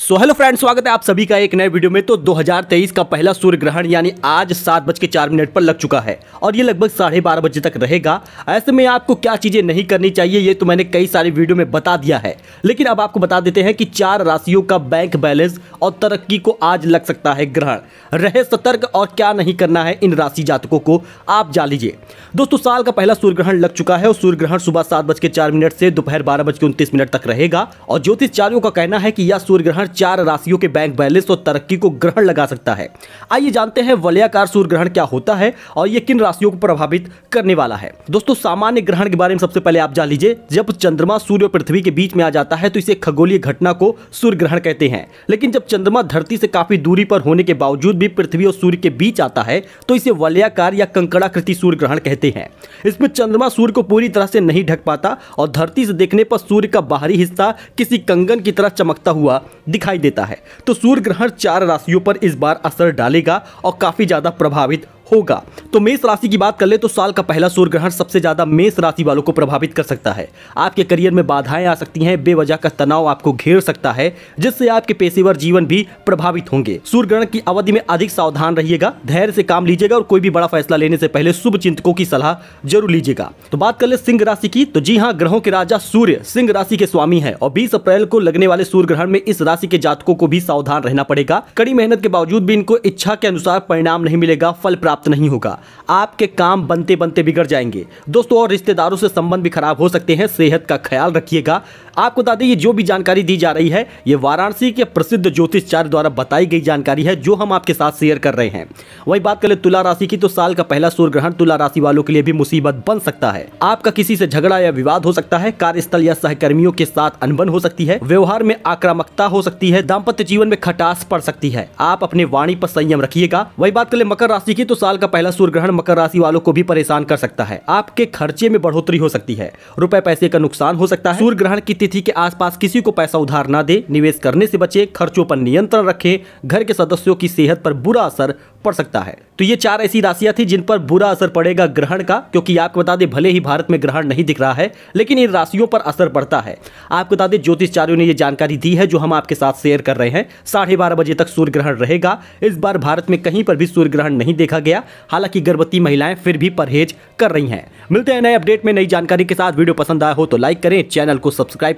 so hello friends स्वागत है आप सभी का एक नए वीडियो में तो 2023 का पहला सूर्य ग्रहण यानी आज सात बज के चार मिनट पर लग चुका है और ये लगभग साढ़े बारह बजे तक रहेगा ऐसे में आपको क्या चीज़ें नहीं करनी चाहिए ये तो मैंने कई सारे वीडियो में बता दिया है लेकिन अब आपको बता देते हैं कि चार राशियों का बैंक बैलेंस और तरक्की को आज लग सकता है ग्रहण रहे सतर्क और क्या नहीं करना है इन राशि जातकों को आप जा लीजिए दोस्तों साल का पहला सूर्य ग्रहण लग चुका है और सूर्य ग्रहण सुबह सात बज के चार मिनट से दोपहर बारह बज के उनतीस मिनट तक रहेगा और ज्योतिषचार्यों का कहना है कि यह सूर्य ग्रहण चार राशियों के बैंक बैलेंस और तरक्की को ग्रहण लगा सकता है आइए जानते हैं वलयाकार सूर्य ग्रहण क्या होता है और ये किन राशियों को प्रभावित करने वाला है दोस्तों सामान्य ग्रहण के बारे में सबसे पहले आप जान लीजिए जब चंद्रमा सूर्य और पृथ्वी के बीच में आ जाता है तो इसे खगोलीय घटना को सूर्य ग्रहण कहते हैं लेकिन जब चंद्रमा धरती से काफी दूरी पर होने के बावजूद भी पृथ्वी और सूर्य के बीच आता है तो इसे वलयाकार या कंकड़ाकृति सूर्य ग्रहण कहते हैं इसमें चंद्रमा सूर्य को पूरी तरह से नहीं ढक पाता और धरती से देखने पर सूर्य का बाहरी हिस्सा किसी कंगन की तरह चमकता हुआ दिखाई देता है तो सूर्य ग्रहण चार राशियों पर इस बार असर डालेगा और काफ़ी ज़्यादा प्रभावित होगा तो मेष राशि की बात कर ले तो साल का पहला सूर्य ग्रहण सबसे ज़्यादा मेष राशि वालों को प्रभावित कर सकता है आपके करियर में बाधाएं आ सकती हैं बेवजह का तनाव आपको घेर सकता है जिससे आपके पेशेवर जीवन भी प्रभावित होंगे सूर्य ग्रहण की अवधि में अधिक सावधान रहिएगा धैर्य से काम लीजिएगा और कोई भी बड़ा फैसला लेने से पहले शुभ चिंतकों की सलाह जरूर लीजिएगा तो बात कर ले सिंह राशि की तो जी हाँ ग्रहों के राजा सूर्य सिंह राशि के स्वामी है और बीस अप्रैल को लगने वाले सूर्य ग्रहण में इस राशि के जातकों को भी सावधान रहना पड़ेगा कड़ी मेहनत के बावजूद भी इनको इच्छा के अनुसार परिणाम नहीं मिलेगा फल प्राप्त समाप्त नहीं होगा आपके काम बनते बनते बिगड़ जाएंगे दोस्तों और रिश्तेदारों से संबंध भी खराब हो सकते हैं सेहत का ख्याल रखिएगा आपको बता दें ये जो भी जानकारी दी जा रही है ये वाराणसी के प्रसिद्ध ज्योतिषचार्य द्वारा बताई गई जानकारी है जो हम आपके साथ शेयर कर रहे हैं वही बात करें तुला राशि की तो साल का पहला सूर्य ग्रहण तुला राशि वालों के लिए भी मुसीबत बन सकता है आपका किसी से झगड़ा या विवाद हो सकता है कार्यस्थल या सहकर्मियों के साथ अनबन हो सकती है व्यवहार में आक्रामकता हो सकती है दाम्पत्य जीवन में खटास पड़ सकती है आप अपने वाणी पर संयम रखिएगा वही बात करें मकर राशि की तो साल का पहला सूर्य ग्रहण मकर राशि वालों को भी परेशान कर सकता है आपके खर्चे में बढ़ोतरी हो सकती है रुपए पैसे का नुकसान हो सकता है सूर्य ग्रहण की तिथि के आसपास किसी को पैसा उधार ना दे निवेश करने से बचे खर्चों पर नियंत्रण रखें घर के सदस्यों की सेहत पर बुरा असर पड़ सकता है तो ये चार ऐसी राशियां थी जिन पर बुरा असर पड़ेगा ग्रहण का क्योंकि आपको बता दें भले ही भारत में ग्रहण नहीं दिख रहा है लेकिन इन राशियों पर असर पड़ता है आपको बता दें ज्योतिषचार्यों ने ये जानकारी दी है जो हम आपके साथ शेयर कर रहे हैं साढ़े बारह बजे तक सूर्य ग्रहण रहेगा इस बार भारत में कहीं पर भी सूर्य ग्रहण नहीं देखा गया हालांकि गर्भवती महिलाएं फिर भी परहेज कर रही हैं मिलते हैं नए अपडेट में नई जानकारी के साथ वीडियो पसंद आया हो तो लाइक करें चैनल को सब्सक्राइब